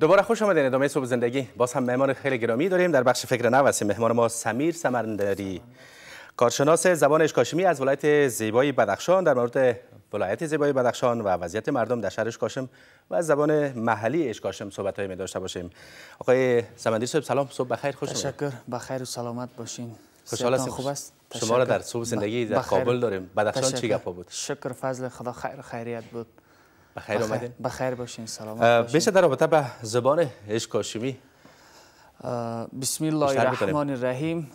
دوباره خوش آمدین ادامه صبح زندگی باز هم مهمان خیلی گرامی داریم در بخش فکر نو هستیم مهمان ما سمیر سمرنداری کارشناس زبان اشکاشمی از ولایت زیبای بدخشان در مورد ولایت زیبای بدخشان و وضعیت مردم در شهر اشکاشم و از زبان محلی اشکاشم صحبت می داشته باشیم آقای سمندی صاحب سلام صبح بخیر خوش تشکر بخیر و سلامت باشین خوشحال هستم خوب است شما را در صبح زندگی در کابل داریم بدخشان چی گپا بود شکر فضل خدا خیر خیریت بود بخیر اومدین بخیر باشین سلام باشین در رابطه به زبان عشق کاشمی بسم الله الرحمن الرحیم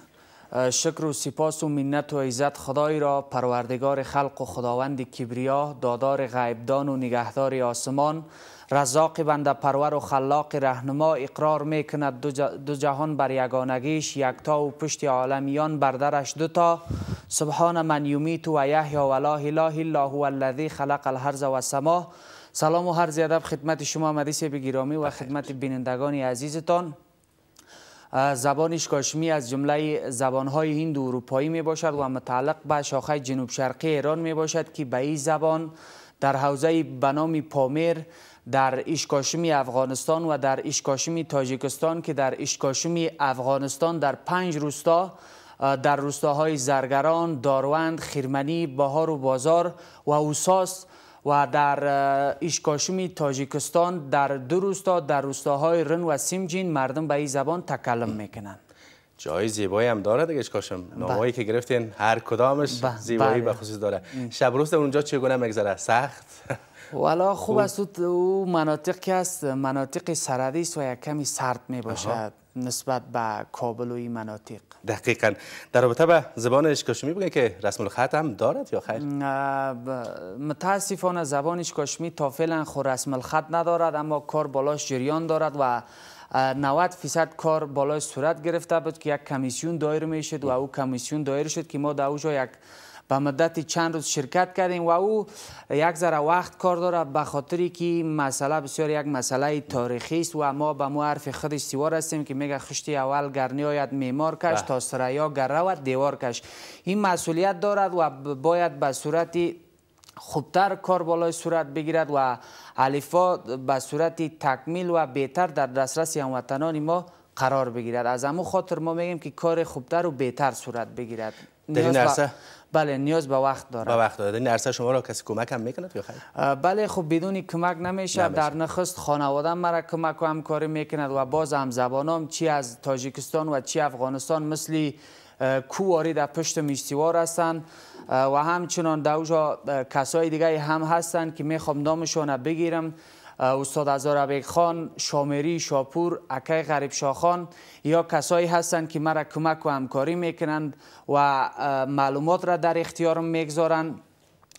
شکر و سپاس و منت و عزت خدای را پروردگار خلق و خداوند کبریا دادار غیبدان و نگهدار آسمان رزاق بنده پرور و خلاق رهنما اقرار می دو, جهان بر یگانگیش یکتا و پشت عالمیان بردرش درش دوتا سبحان من یومیت و یا و لا اله الا هو الذی خلق الهرز و السما سلام و هر ادب خدمت شما مدیس بگیرامی و خدمت بینندگان عزیزتان زبان کاشمی از جمله زبانهای هند و اروپایی می باشد و متعلق به شاخه جنوب شرقی ایران می باشد که به این زبان در حوزه بنامی پامیر در اشکاشمی افغانستان و در اشکاشمی تاجیکستان که در اشکاشمی افغانستان در پنج روستا در روستاهای زرگران، داروند، خیرمنی، بهار و بازار و اوساس و در اشکاشومی تاجیکستان در دو روستا در روستاهای رن و سیمجین مردم به این زبان تکلم میکنند. جای زیبایی هم دارد دیگه کاشم بله. نامایی که گرفتین هر کدامش بله، زیبایی به خصوص داره شب روز اونجا چگونه مگذره سخت والا خوب است او که است مناطق سردی است و یک کمی سرد می باشد نسبت به کابل و این مناطق دقیقا در رابطه به زبان اشکاشمی بگن که رسم الخط هم دارد یا خیر؟ متاسفانه زبان اشکاشمی تا فعلا خود رسم الخط ندارد اما کار بالاش جریان دارد و 90 فیصد کار بالای صورت گرفته بود که یک کمیسیون دایر میشد و او کمیسیون دایر شد که ما در یک به مدت چند روز شرکت کردیم و او یک ذره وقت کار داره به خاطری که مسئله بسیار یک مسئله تاریخی است و ما به مو حرف خودش سیوار هستیم که میگه خشتی اول گرنی آید معمار کش بله. تا سریا و دیوار کش این مسئولیت دارد و باید به صورتی خوبتر کار بالای صورت بگیرد و علیفا به صورت تکمیل و بهتر در دسترس هموطنان ما قرار بگیرد از همون خاطر ما میگیم که کار خوبتر و بهتر صورت بگیرد بله نیاز به وقت داره به وقت داره شما را کسی کمک هم میکند یا خیر بله خب بدون کمک نمیشه در نخست خانواده مرا کمک و همکاری میکند و باز هم زبانم چی از تاجیکستان و چی افغانستان مثل کواری در پشت میشتیوار هستند و همچنان در کسای دیگه هم هستن که میخوام نامشان بگیرم استاد هزاربیک خان، شامری شاپور، اکای غریب خان یا کسایی هستند که مرا کمک و همکاری میکنند و معلومات را در اختیارم میگذارند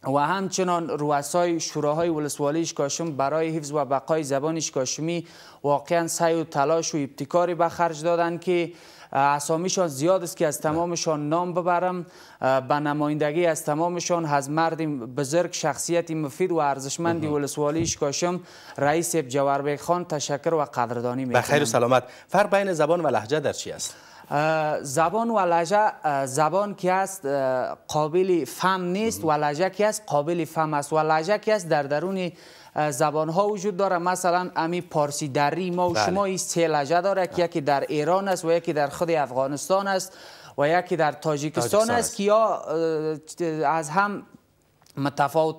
و همچنان رؤسای شوراهای ولسوالی کاشم برای حفظ و بقای زبان کاشمی واقعا سعی و تلاش و ابتکاری به خرج دادند که اسامیشان زیاد است که از تمامشان نام ببرم به نمایندگی از تمامشان از مرد بزرگ شخصیت مفید و ارزشمند ولسوالی کاشم رئیس خان تشکر و قدردانی می کنم خیر و سلامت فرق بین زبان و لهجه در چی است؟ زبان و لجه زبان که است قابل فهم نیست و لجه که است قابل فهم است و لجه که است در درون زبان ها وجود داره مثلا امی پارسی دری ما و بله. شما این سه لجه داره که یکی در ایران است و یکی در خود افغانستان است و یکی در تاجیکستان است که یا از هم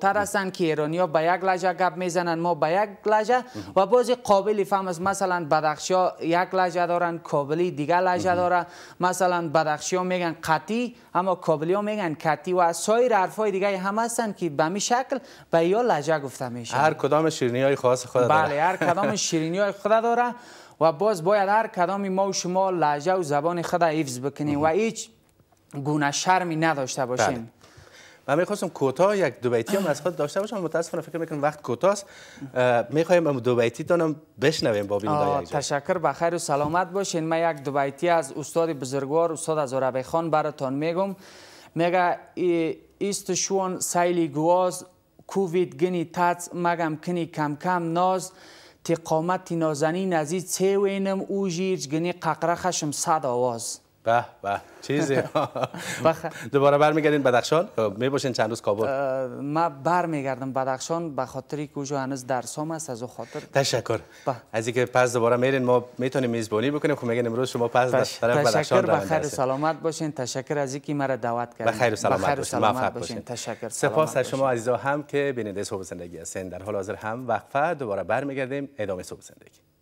تر هستند که ها به یک لجه گپ میزنن ما به یک لجه و باز قابل فهم است مثلا ها یک لجه دارن کابلی دیگه لجه داره مثلا ها میگن قطی اما کابلی ها میگن کتی و سایر های دیگه هم هستن که به می شکل به یا لجه گفته میشه هر کدام شیرینی های خاص خود داره بله هر کدام شیرینی های خود داره و باز باید هر کدام ما و شما لجه و زبان خود حفظ بکنیم و هیچ گونه شرمی نداشته باشیم بله. من میخواستم کوتاه یک دو بیتی هم از خود داشته باشم متاسفانه فکر میکنم وقت کوتاست میخوایم دو بیتی تانم بشنویم با بیننده تشکر به خیر و سلامت باشین من یک دو از استاد بزرگوار استاد از خان براتان میگم میگه ایست شون سیلی گواز کووید گنی تاتس مگم کنی کم کم ناز تقامت نازنی نازنین از چه وینم او جیرج گنی ققره خشم صد آواز به به چیزی دوباره برمیگردین بدخشان خب، میباشین چند روز کابل ما برمیگردم بدخشان به خاطر که اونجا درس هم است از او خاطر تشکر از اینکه پس دوباره میرین ما میتونیم میزبانی بکنیم خب میگن امروز شما پس در طرف بدخشان تشکر بخیر سلامت باشین تشکر از اینکه مرا دعوت کردین بخیر سلامت باشین موفق باشین تشکر سپاس از شما عزیزا هم که بیننده صبح زندگی هستین در حال حاضر هم وقفه دوباره برمیگردیم ادامه صبح زندگی